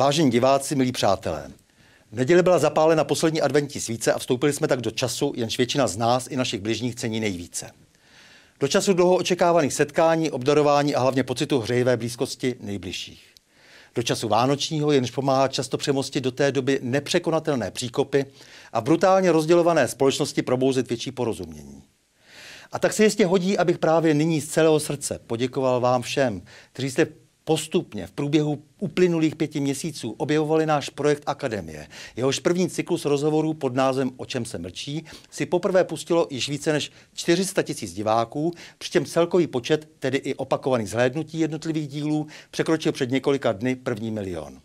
Vážení diváci, milí přátelé, v neděli byla zapálena poslední adventní svíce a vstoupili jsme tak do času, jenž většina z nás i našich bližních cení nejvíce. Do času dlouho očekávaných setkání, obdarování a hlavně pocitu hřejivé blízkosti nejbližších. Do času vánočního, jenž pomáhá často přemostit do té doby nepřekonatelné příkopy a brutálně rozdělované společnosti probouzet větší porozumění. A tak se jistě hodí, abych právě nyní z celého srdce poděkoval vám všem, kteří jste Postupně v průběhu uplynulých pěti měsíců objevovali náš projekt Akademie. Jehož první cyklus rozhovorů pod názvem O čem se mlčí si poprvé pustilo již více než 400 tisíc diváků, přičemž celkový počet, tedy i opakovaných zhlédnutí jednotlivých dílů, překročil před několika dny první milion.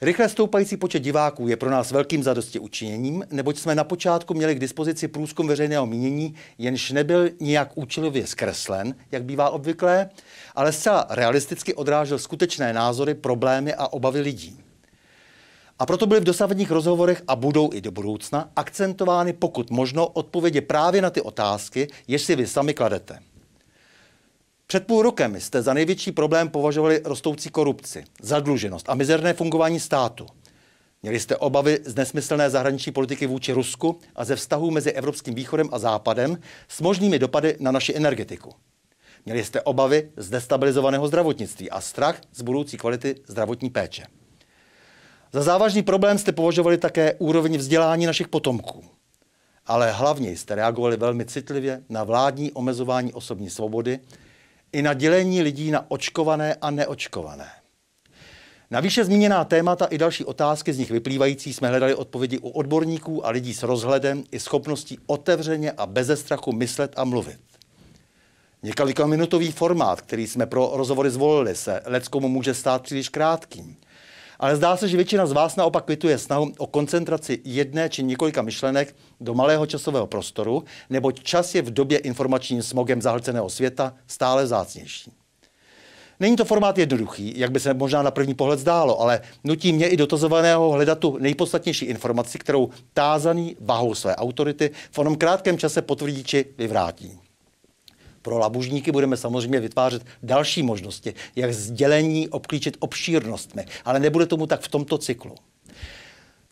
Rychle stoupající počet diváků je pro nás velkým zadosti učiněním, neboť jsme na počátku měli k dispozici průzkum veřejného mínění, jenž nebyl nijak účelově zkreslen, jak bývá obvyklé, ale zcela realisticky odrážel skutečné názory, problémy a obavy lidí. A proto byly v dosavadních rozhovorech a budou i do budoucna akcentovány pokud možno odpovědi právě na ty otázky, jež si vy sami kladete. Před půl rokem jste za největší problém považovali rostoucí korupci, zadluženost a mizerné fungování státu. Měli jste obavy z nesmyslné zahraniční politiky vůči Rusku a ze vztahů mezi Evropským východem a Západem s možnými dopady na naši energetiku. Měli jste obavy z destabilizovaného zdravotnictví a strach z budoucí kvality zdravotní péče. Za závažný problém jste považovali také úroveň vzdělání našich potomků. Ale hlavně jste reagovali velmi citlivě na vládní omezování osobní svobody i na dělení lidí na očkované a neočkované. Na výše zmíněná témata i další otázky z nich vyplývající jsme hledali odpovědi u odborníků a lidí s rozhledem i schopností otevřeně a beze strachu myslet a mluvit. Několikaminutový minutový formát, který jsme pro rozhovory zvolili, se leckomu může stát příliš krátkým – ale zdá se, že většina z vás naopak kvituje snahu o koncentraci jedné či několika myšlenek do malého časového prostoru, neboť čas je v době informačním smogem zahlceného světa stále zácnější. Není to formát jednoduchý, jak by se možná na první pohled zdálo, ale nutí mě i dotazovaného hledat tu nejpodstatnější informaci, kterou tázaný vahou své autority v onom krátkém čase potvrdí či vyvrátí. Pro labužníky budeme samozřejmě vytvářet další možnosti, jak sdělení obklíčit obšírnostmi, ale nebude tomu tak v tomto cyklu.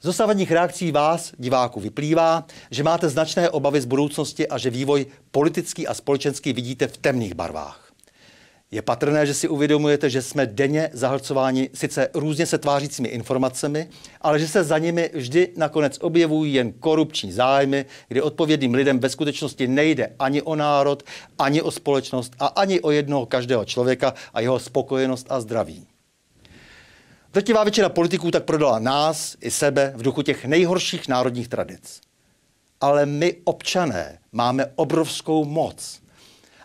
Z dosavadních reakcí vás, diváků, vyplývá, že máte značné obavy z budoucnosti a že vývoj politický a společenský vidíte v temných barvách. Je patrné, že si uvědomujete, že jsme denně zahlcováni sice různě se tvářícími informacemi, ale že se za nimi vždy nakonec objevují jen korupční zájmy, kdy odpovědným lidem ve skutečnosti nejde ani o národ, ani o společnost a ani o jednoho každého člověka a jeho spokojenost a zdraví. Drtivá většina politiků tak prodala nás i sebe v duchu těch nejhorších národních tradic. Ale my, občané, máme obrovskou moc –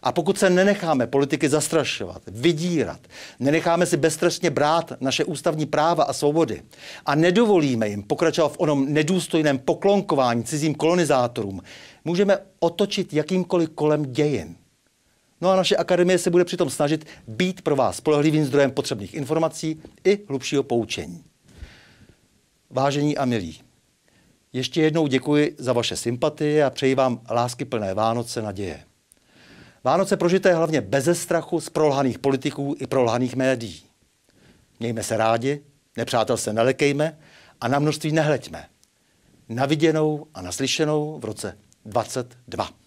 a pokud se nenecháme politiky zastrašovat, vydírat, nenecháme si beztrestně brát naše ústavní práva a svobody a nedovolíme jim pokračovat v onom nedůstojném poklonkování cizím kolonizátorům, můžeme otočit jakýmkoliv kolem dějin. No a naše akademie se bude přitom snažit být pro vás spolehlivým zdrojem potřebných informací i hlubšího poučení. Vážení a milí, ještě jednou děkuji za vaše sympatie a přeji vám plné Vánoce naděje. Vánoce prožité hlavně beze strachu z prolhaných politiků i prolhaných médií. Mějme se rádi, nepřátel se nelekejme a na množství nehleďme. Naviděnou a naslyšenou v roce 22.